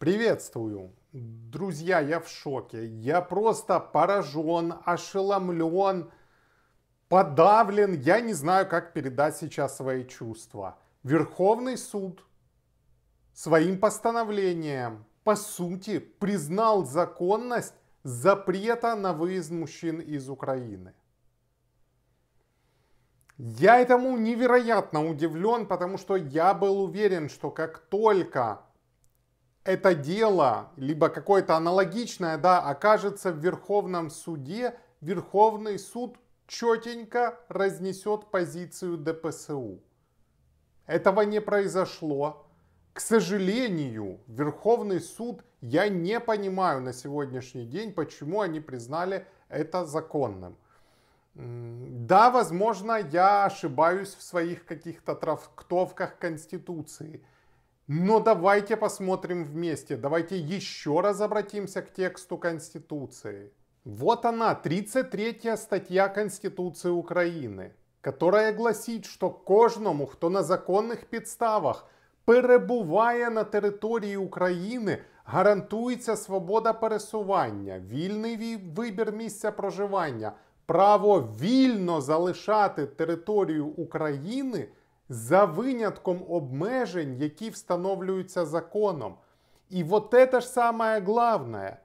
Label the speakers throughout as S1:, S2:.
S1: Приветствую! Друзья, я в шоке. Я просто поражен, ошеломлен, подавлен. Я не знаю, как передать сейчас свои чувства. Верховный суд своим постановлением, по сути, признал законность запрета на выезд мужчин из Украины. Я этому невероятно удивлен, потому что я был уверен, что как только это дело, либо какое-то аналогичное, да, окажется в Верховном суде, Верховный суд четенько разнесет позицию ДПСУ. Этого не произошло. К сожалению, Верховный суд, я не понимаю на сегодняшний день, почему они признали это законным. Да, возможно, я ошибаюсь в своих каких-то трактовках Конституции – Но давайте посмотрим вместе, давайте еще раз обратимся к тексту Конституции. Вот она, 33 статья Конституции Украины, которая гласит, что кожному, хто на законних підставах перебуває на території України, гарантується свобода пересування, вільний вибір місця проживання, право вільно залишати територію України. за винятком обмежень, які встановлюються законом. І вот это ж самое главное.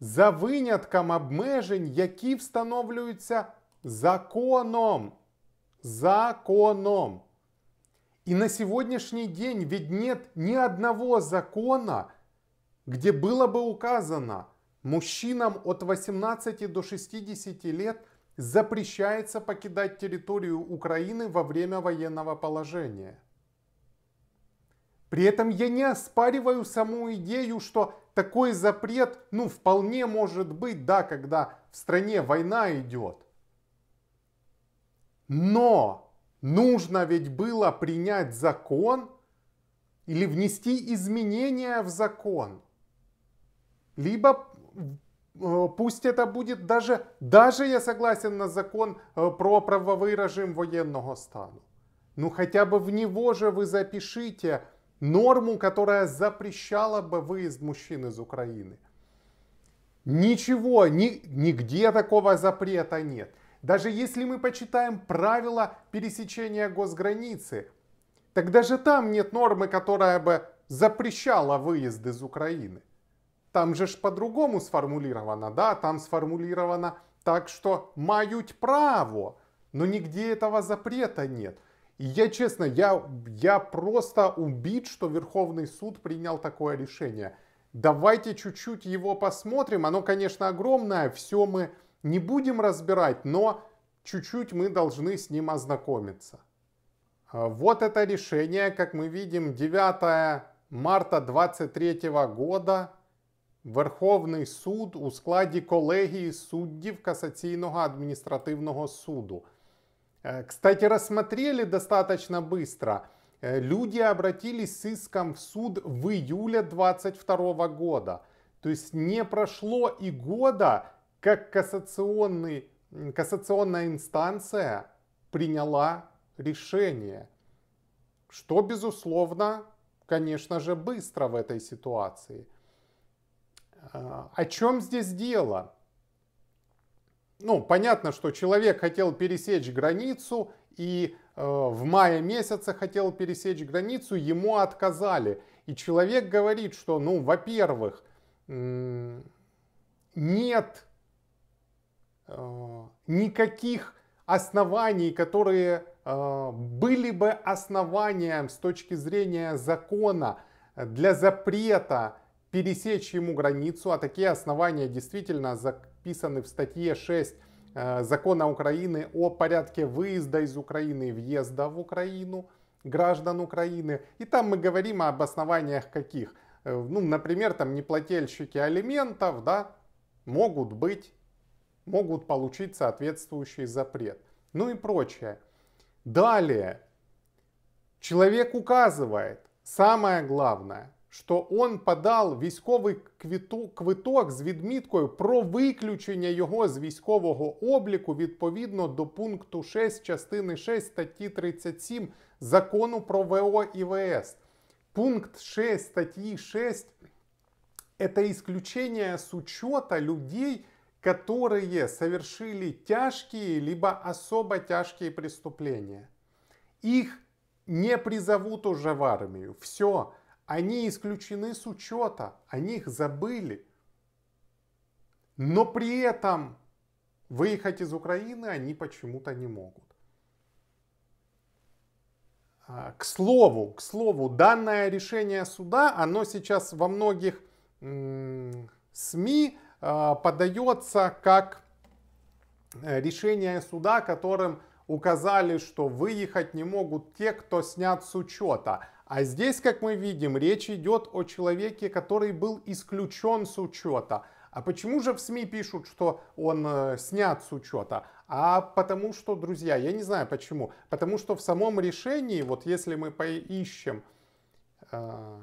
S1: За винятком обмежень, які встановлюються законом. Законом. И на сегодняшний день ведь нет ни одного закона, где было бы указано мужчинам от 18 до 60 лет – запрещается покидать территорию Украины во время военного положения. При этом я не оспариваю саму идею, что такой запрет, ну, вполне может быть, да, когда в стране война идет. Но нужно ведь было принять закон или внести изменения в закон, либо Э, пусть это будет даже, даже я согласен на закон э, про правовой режим военного стана. Ну хотя бы в него же вы запишите норму, которая запрещала бы выезд мужчин из Украины. Ничего, ни, нигде такого запрета нет. Даже если мы почитаем правила пересечения госграницы, так даже там нет нормы, которая бы запрещала выезд из Украины. Там же ж по-другому сформулировано, да, там сформулировано так, что «мают право», но нигде этого запрета нет. И я честно, я, я просто убит, что Верховный суд принял такое решение. Давайте чуть-чуть его посмотрим. Оно, конечно, огромное, все мы не будем разбирать, но чуть-чуть мы должны с ним ознакомиться. А, вот это решение, как мы видим, 9 марта 2023 года Верховний суд у складі колегії суддів Касаційного адміністративного суду. Кстати, рассмотрели достаточно быстро. Люди обратились с иском в суд в июле 2022 года. То есть не прошло и года, как кассационный, кассационная инстанция приняла решение. Что, безусловно, конечно же, быстро в этой ситуации – а, о чем здесь дело? Ну, понятно, что человек хотел пересечь границу и э, в мае месяце хотел пересечь границу, ему отказали. И человек говорит, что, ну, во-первых, нет э, никаких оснований, которые э, были бы основанием с точки зрения закона для запрета пересечь ему границу, а такие основания действительно записаны в статье 6 э, закона Украины о порядке выезда из Украины и въезда в Украину граждан Украины. И там мы говорим об основаниях каких. Э, ну, например, там неплательщики алиментов, да, могут быть, могут получить соответствующий запрет. Ну и прочее. Далее, человек указывает, самое главное, що он подав військовий квиток з відміткою про виключення його з військового обліку відповідно до пункту 6 частини 6 статті 37 закону про ВО і ВС. Пункт 6 статьи 6 это исключение с учета людей, которые совершили тяжкие либо особо тяжкие преступления. Их не призовут уже в армию. Все. Они исключены с учета, о них забыли. Но при этом выехать из Украины они почему-то не могут. А, к слову, к слову, данное решение суда, оно сейчас во многих СМИ а, подается как э, решение суда, которым указали, что выехать не могут те, кто снят с учета. А здесь, как мы видим, речь идет о человеке, который был исключен с учета. А почему же в СМИ пишут, что он э, снят с учета? А потому что, друзья, я не знаю почему. Потому что в самом решении, вот если мы поищем э,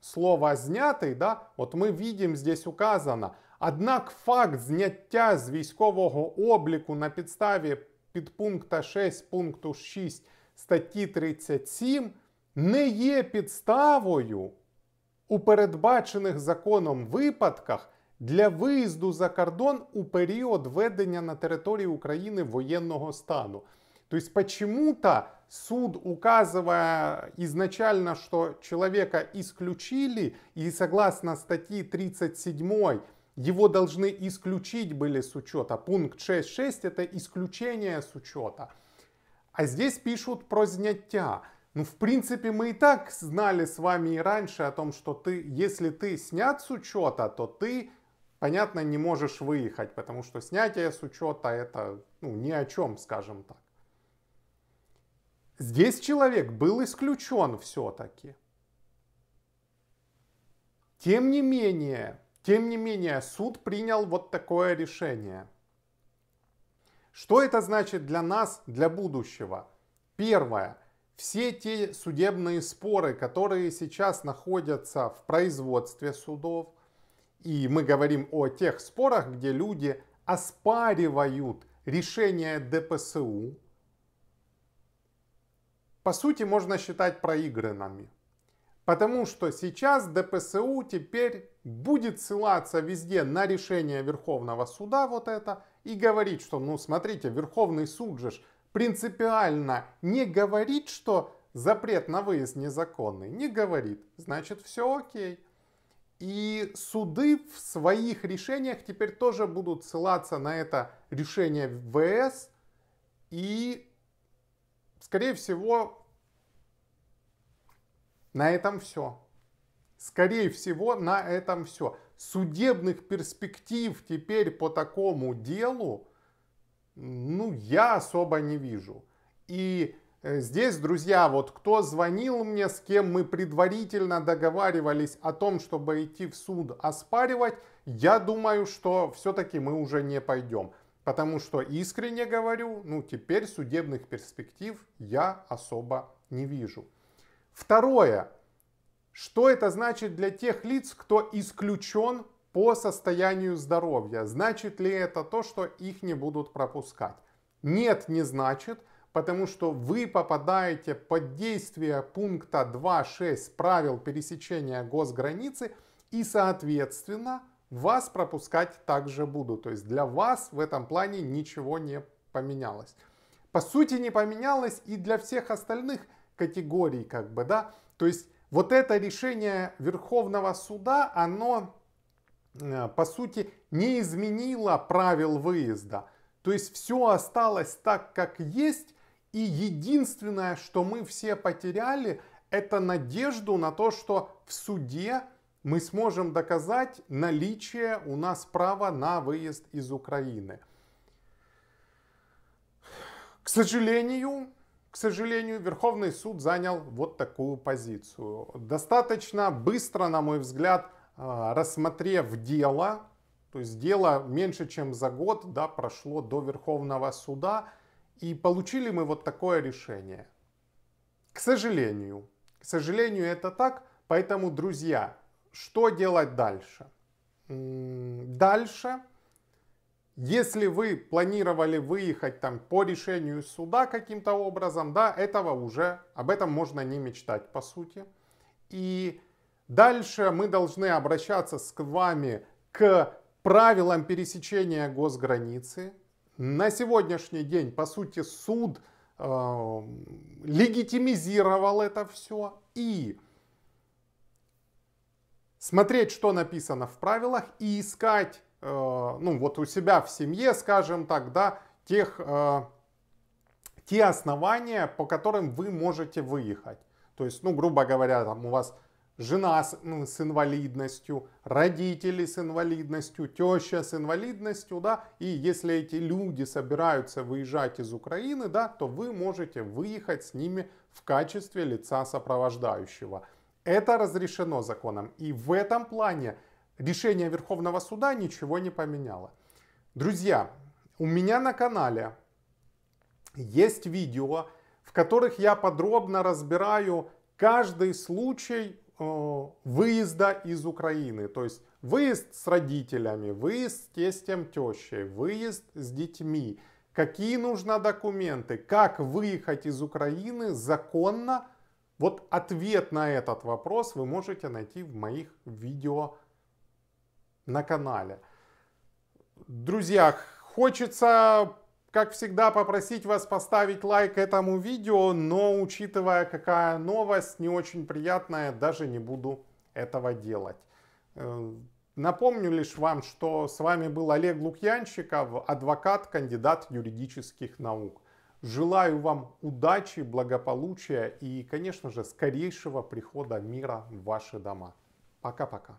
S1: слово «знятый», да, вот мы видим, здесь указано. "Однако факт снятия с військового облику на підставі підпункта 6 пункту 6 статті 37 – не є підставою у передбачених законом випадках для виїзду за кордон у період ведення на території України воєнного стану. То есть почему-то суд, указывая изначально, что человека исключили, и согласно статьи 37 его должны исключить были с учета. Пункт 6.6 это исключение с учета. А здесь пишут про снятие. Ну, в принципе, мы и так знали с вами и раньше о том, что ты, если ты снят с учета, то ты, понятно, не можешь выехать, потому что снятие с учета это ну, ни о чем, скажем так. Здесь человек был исключен все-таки. Тем не менее, тем не менее, суд принял вот такое решение. Что это значит для нас, для будущего? Первое – все те судебные споры, которые сейчас находятся в производстве судов, и мы говорим о тех спорах, где люди оспаривают решение ДПСУ, по сути можно считать проигранными. Потому что сейчас ДПСУ теперь будет ссылаться везде на решение Верховного суда вот это и говорить, что ну смотрите, Верховный суд же принципиально не говорит, что запрет на выезд незаконный, не говорит, значит все окей. И суды в своих решениях теперь тоже будут ссылаться на это решение ВС и, скорее всего, на этом все. Скорее всего, на этом все. Судебных перспектив теперь по такому делу ну, я особо не вижу. И э, здесь, друзья, вот кто звонил мне, с кем мы предварительно договаривались о том, чтобы идти в суд оспаривать, я думаю, что все-таки мы уже не пойдем. Потому что, искренне говорю, ну, теперь судебных перспектив я особо не вижу. Второе. Что это значит для тех лиц, кто исключен по состоянию здоровья. Значит ли это то, что их не будут пропускать? Нет, не значит, потому что вы попадаете под действие пункта 2.6 правил пересечения госграницы и, соответственно, вас пропускать также будут. То есть для вас в этом плане ничего не поменялось. По сути, не поменялось и для всех остальных категорий, как бы, да. То есть вот это решение Верховного суда, оно Э, по сути, не изменила правил выезда. То есть все осталось так, как есть. И единственное, что мы все потеряли, это надежду на то, что в суде мы сможем доказать наличие у нас права на выезд из Украины. К сожалению, к сожалению, Верховный суд занял вот такую позицию. Достаточно быстро, на мой взгляд, а, рассмотрев дело, то есть дело меньше чем за год да, прошло до Верховного суда, и получили мы вот такое решение. К сожалению, к сожалению это так, поэтому, друзья, что делать дальше? Дальше, если вы планировали выехать там по решению суда каким-то образом, да, этого уже, об этом можно не мечтать по сути. И Дальше мы должны обращаться с вами к правилам пересечения госграницы. На сегодняшний день, по сути, суд э, легитимизировал это все и смотреть, что написано в правилах и искать, э, ну вот у себя в семье, скажем так, да, тех, э, те основания, по которым вы можете выехать. То есть, ну, грубо говоря, там у вас жена с, ну, с инвалидностью, родители с инвалидностью, теща с инвалидностью, да, и если эти люди собираются выезжать из Украины, да, то вы можете выехать с ними в качестве лица сопровождающего. Это разрешено законом, и в этом плане решение Верховного суда ничего не поменяло. Друзья, у меня на канале есть видео, в которых я подробно разбираю каждый случай Э, выезда из Украины. То есть выезд с родителями, выезд с тестем тещей, выезд с детьми. Какие нужны документы, как выехать из Украины законно. Вот ответ на этот вопрос вы можете найти в моих видео на канале. Друзья, хочется как всегда, попросить вас поставить лайк этому видео, но учитывая, какая новость, не очень приятная, даже не буду этого делать. Э, напомню лишь вам, что с вами был Олег Лукьянчиков, адвокат, кандидат юридических наук. Желаю вам удачи, благополучия и, конечно же, скорейшего прихода мира в ваши дома. Пока-пока.